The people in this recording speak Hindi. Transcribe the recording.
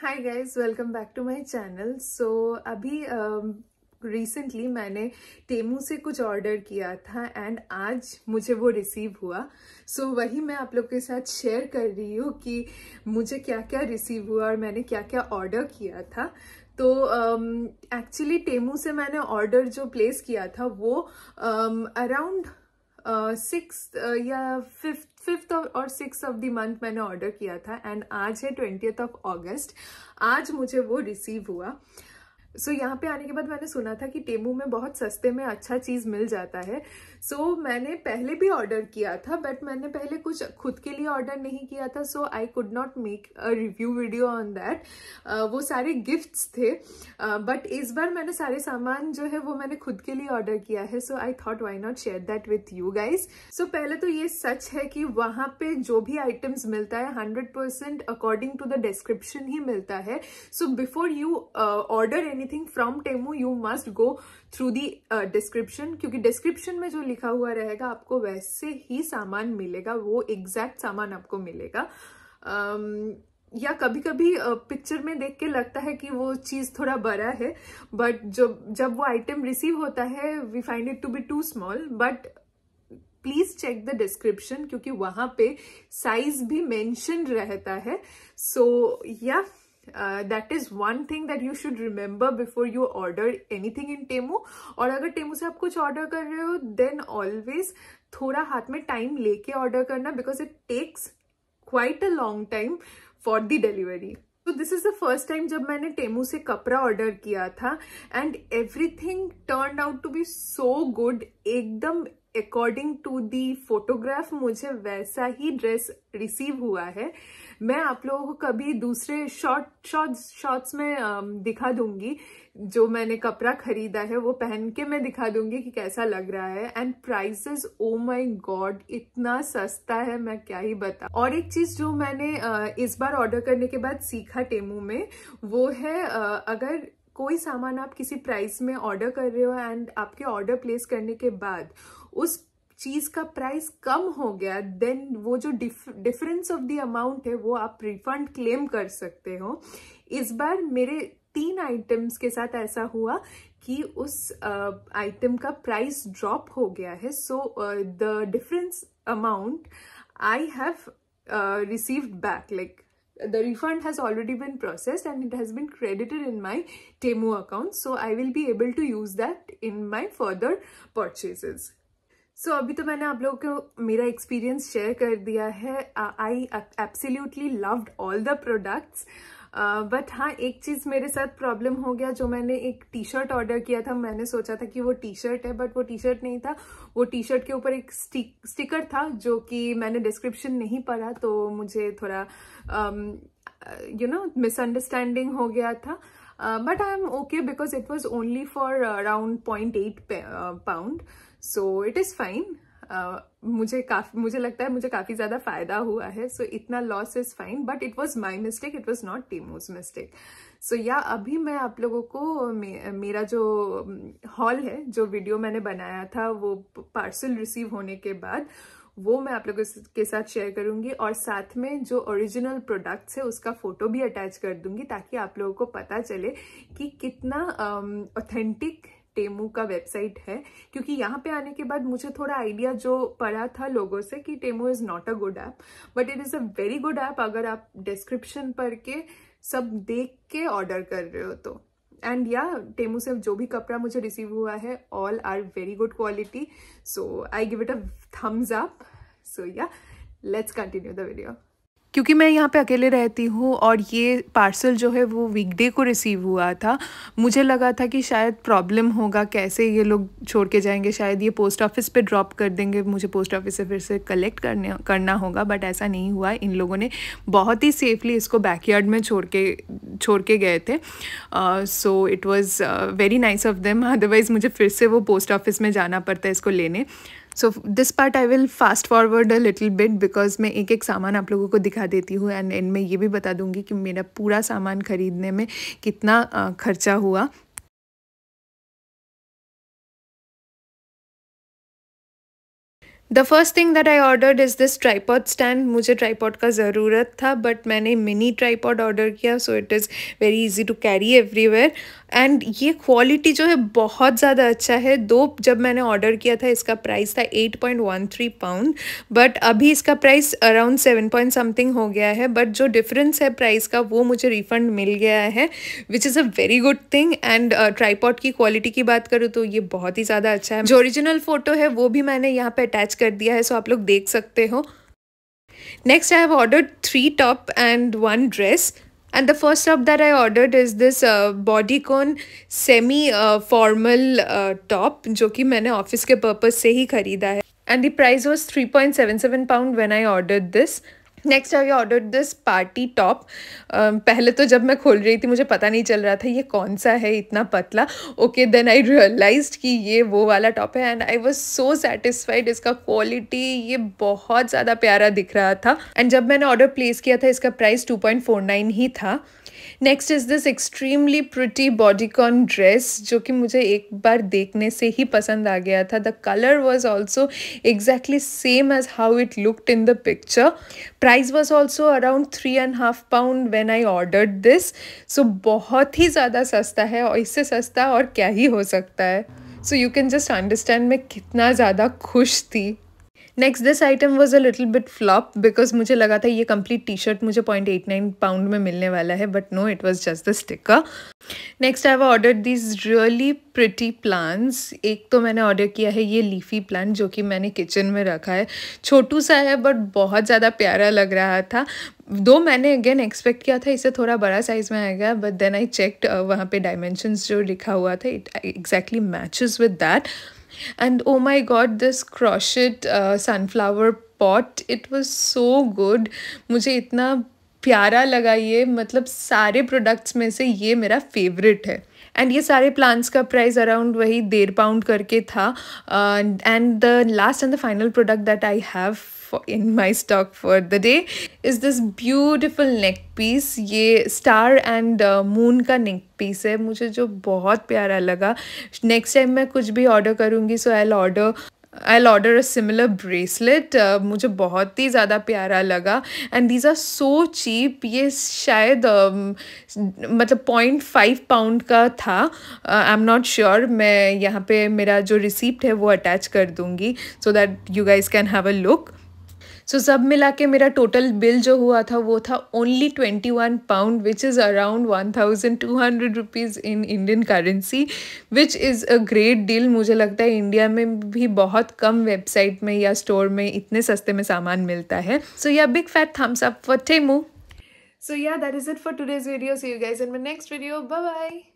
High guys welcome back to my channel so अभी रिसेंटली um, uh, मैंने टेमू से कुछ ऑर्डर किया था एंड आज मुझे वो रिसीव हुआ सो so, वही मैं आप लोग के साथ शेयर कर रही हूँ कि मुझे क्या क्या रिसीव हुआ और मैंने क्या क्या ऑर्डर किया था तो एक्चुअली um, टेमू से मैंने ऑर्डर जो प्लेस किया था वो अराउंड um, सिक्स या फिफ्थ फिफ्थ और सिक्स ऑफ द मंथ मैंने ऑर्डर किया था एंड आज है ट्वेंटियथ ऑफ ऑगस्ट आज मुझे वो रिसीव हुआ सो so, यहाँ पे आने के बाद मैंने सुना था कि टेमू में बहुत सस्ते में अच्छा चीज़ मिल जाता है सो so, मैंने पहले भी ऑर्डर किया था बट मैंने पहले कुछ खुद के लिए ऑर्डर नहीं किया था so I could not make a review video on that वो सारे गिफ्ट्स थे बट uh, इस बार मैंने सारे सामान जो है वो मैंने खुद के लिए ऑर्डर किया है so I thought why not share that with you guys so पहले तो ये सच है कि वहाँ पे जो भी आइटम्स मिलता है hundred percent according to the description ही मिलता है so before you order anything from Temu you must go through the description क्योंकि डिस्क्रिप्शन में जो लिखा हुआ रहेगा आपको वैसे ही सामान मिलेगा वो एग्जैक्ट सामान आपको मिलेगा या कभी कभी पिक्चर में देख के लगता है कि वो चीज़ थोड़ा बड़ा है बट जब जब वो आइटम रिसीव होता है we find it to be too small but please check the description क्योंकि वहां पे साइज भी मेंशन रहता है सो so, या yeah, uh, that is one thing that you should remember before you order anything in Temu. और अगर Temu से आप कुछ order कर रहे हो then always थोड़ा हाथ में time लेके order करना because it takes quite a long time for the delivery. तो this is the first time जब मैंने टेमू से कपड़ा ऑर्डर किया था and everything turn out to be so good एकदम अकॉर्डिंग टू दी फोटोग्राफ मुझे वैसा ही ड्रेस रिसीव हुआ है मैं आप लोगों को कभी दूसरे शॉर्ट शॉर्ट शॉर्ट्स में दिखा दूंगी जो मैंने कपड़ा खरीदा है वो पहन के मैं दिखा दूंगी कि कैसा लग रहा है and prices oh my god इतना सस्ता है मैं क्या ही बता और एक चीज जो मैंने इस बार ऑर्डर करने के बाद सीखा टेमू में वो है अगर कोई सामान आप किसी प्राइस में ऑर्डर कर रहे हो एंड आपके ऑर्डर प्लेस करने के बाद उस चीज का प्राइस कम हो गया देन वो जो डिफरेंस ऑफ द अमाउंट है वो आप रिफंड क्लेम कर सकते हो इस बार मेरे तीन आइटम्स के साथ ऐसा हुआ कि उस आइटम uh, का प्राइस ड्रॉप हो गया है so the difference amount I have received back like the refund has already been process and it has been credited in my Temu account so I will be able to use that in my further purchases so so, अभी तो मैंने आप लोगों को मेरा एक्सपीरियंस शेयर कर दिया है I absolutely loved all the products but हाँ एक चीज़ मेरे साथ प्रॉब्लम हो गया जो मैंने एक टी शर्ट ऑर्डर किया था मैंने सोचा था कि वो टी शर्ट है बट वो टी शर्ट नहीं था वो टी शर्ट के ऊपर एक स्टिक, स्टिकर था जो कि मैंने डिस्क्रिप्शन नहीं पढ़ा तो मुझे थोड़ा यू नो मिसअंडरस्टैंडिंग हो गया था but I am okay because it was only for around point eight pound so it is fine मुझे काफ़ी मुझे लगता है मुझे काफ़ी ज़्यादा फ़ायदा हुआ है सो so, इतना loss is fine but it was my mistake it was not Temu's mistake so yeah अभी मैं आप लोगों को मे, मेरा जो हॉल है जो वीडियो मैंने बनाया था वो पार्सल रिसीव होने के बाद वो मैं आप लोगों के साथ शेयर करूंगी और साथ में जो ओरिजिनल प्रोडक्ट्स है उसका फोटो भी अटैच कर दूंगी ताकि आप लोगों को पता चले कि कितना ऑथेंटिक टेमू का वेबसाइट है क्योंकि यहाँ पे आने के बाद मुझे थोड़ा आइडिया जो पड़ा था लोगों से कि Temu is not a good app but it is a very good app अगर आप डिस्क्रिप्शन पढ़ के सब देख के ऑर्डर कर रहे हो तो एंड या टेमू से जो भी कपड़ा मुझे रिसीव हुआ है all are very good quality so I give it a thumbs up so yeah let's continue the video क्योंकि मैं यहाँ पे अकेले रहती हूँ और ये पार्सल जो है वो वीकडे को रिसीव हुआ था मुझे लगा था कि शायद प्रॉब्लम होगा कैसे ये लोग छोड़ के जाएंगे शायद ये पोस्ट ऑफिस पे ड्रॉप कर देंगे मुझे पोस्ट ऑफिस से फिर से कलेक्ट करने करना होगा बट ऐसा नहीं हुआ इन लोगों ने बहुत ही सेफली इसको बैकयार्ड में छोड़ के छोड़ के गए थे so it was very nice of them otherwise मुझे फिर से वो पोस्ट ऑफिस में जाना पड़ता है इसको लेने so this part I will fast forward a little bit because मैं एक एक सामान आप लोगों को दिखा देती हूँ एंड एंड में ये भी बता दूँगी कि मेरा पूरा सामान ख़रीदने में कितना खर्चा हुआ the first thing that I order is this tripod stand मुझे ट्राईपॉड का ज़रूरत था बट मैंने मिनी ट्राईपॉड ऑर्डर किया so it is very easy to carry everywhere and ये क्वालिटी जो है बहुत ज़्यादा अच्छा है दो जब मैंने ऑर्डर किया था इसका प्राइस था eight point one three pound but अभी इसका price around seven point something हो गया है बट जो डिफरेंस है प्राइस का वो मुझे रिफंड मिल गया है which is a very good thing and tripod की क्वालिटी की बात करूँ तो ये बहुत ही ज़्यादा अच्छा है जो ओरिजिनल फ़ोटो है वो भी मैंने यहाँ पर अटैच कर दिया है सो आप लोग देख सकते हो next I have ordered three top and one dress and the first top that I ordered is this bodycon semi formal top जो कि मैंने ऑफिस के पर्पज से ही खरीदा है and the price was three point seven seven pound when I order this next I order this party top पहले तो जब मैं खोल रही थी मुझे पता नहीं चल रहा था ये कौन सा है इतना पतला ओके देन आई रियलाइज कि ये वो वाला टॉप है and I was so satisfied इसका क्वालिटी ये बहुत ज़्यादा प्यारा दिख रहा था एंड जब मैंने ऑर्डर प्लेस किया था इसका price two point four nine ही था next is this extremely pretty bodycon dress जो कि मुझे एक बार देखने से ही पसंद आ गया था the colour was also exactly same as how it looked in the picture price was also around three and half pound when I order this so बहुत ही ज़्यादा सस्ता है और इससे सस्ता और क्या ही हो सकता है so you can just understand मैं कितना ज़्यादा खुश थी next this item was a little bit flop because मुझे लगा था ये कंप्लीट टी शर्ट मुझे पॉइंट एट नाइन पाउंड में मिलने वाला है but no it was just the sticker next I order these really pretty plans एक तो मैंने ऑर्डर किया है ये लीफी प्लांट जो कि मैंने किचन में रखा है छोटू सा है बट बहुत ज़्यादा प्यारा लग रहा था दो मैंने अगेन एक्सपेक्ट किया था इसे थोड़ा बड़ा साइज़ में आएगा बट देन आई चेक वहाँ पे डायमेंशंस जो लिखा हुआ था it exactly matches with that and oh my god this crochet uh, sunflower pot it was so good मुझे इतना प्यारा लगा ये मतलब सारे प्रोडक्ट्स में से ये मेरा फेवरेट है एंड ये सारे प्लान्स का प्राइस अराउंड वही डेढ़ पाउंड करके था and the last and the final product that I have in my stock for the day is this beautiful neck piece ये star and uh, moon का neck piece है मुझे जो बहुत प्यारा लगा next time मैं कुछ भी order करूँगी so I'll order I'll order a similar bracelet मुझे बहुत ही ज़्यादा प्यारा लगा and these are so cheap ये शायद uh, मतलब पॉइंट फाइव पाउंड का था आई एम नॉट श्योर मैं यहाँ पे मेरा जो रिसिप्ट है वो अटैच कर दूँगी so that you guys can have a look so so, सब मिला के मेरा टोटल बिल जो हुआ था वो था only twenty one pound which is around one thousand two hundred rupees in Indian currency which is a great deal मुझे लगता है इंडिया में भी बहुत कम वेबसाइट में या स्टोर में इतने सस्ते में सामान मिलता है so yeah big fat thumbs up for Temu so yeah that is it for today's video. See you guys in my next video. Bye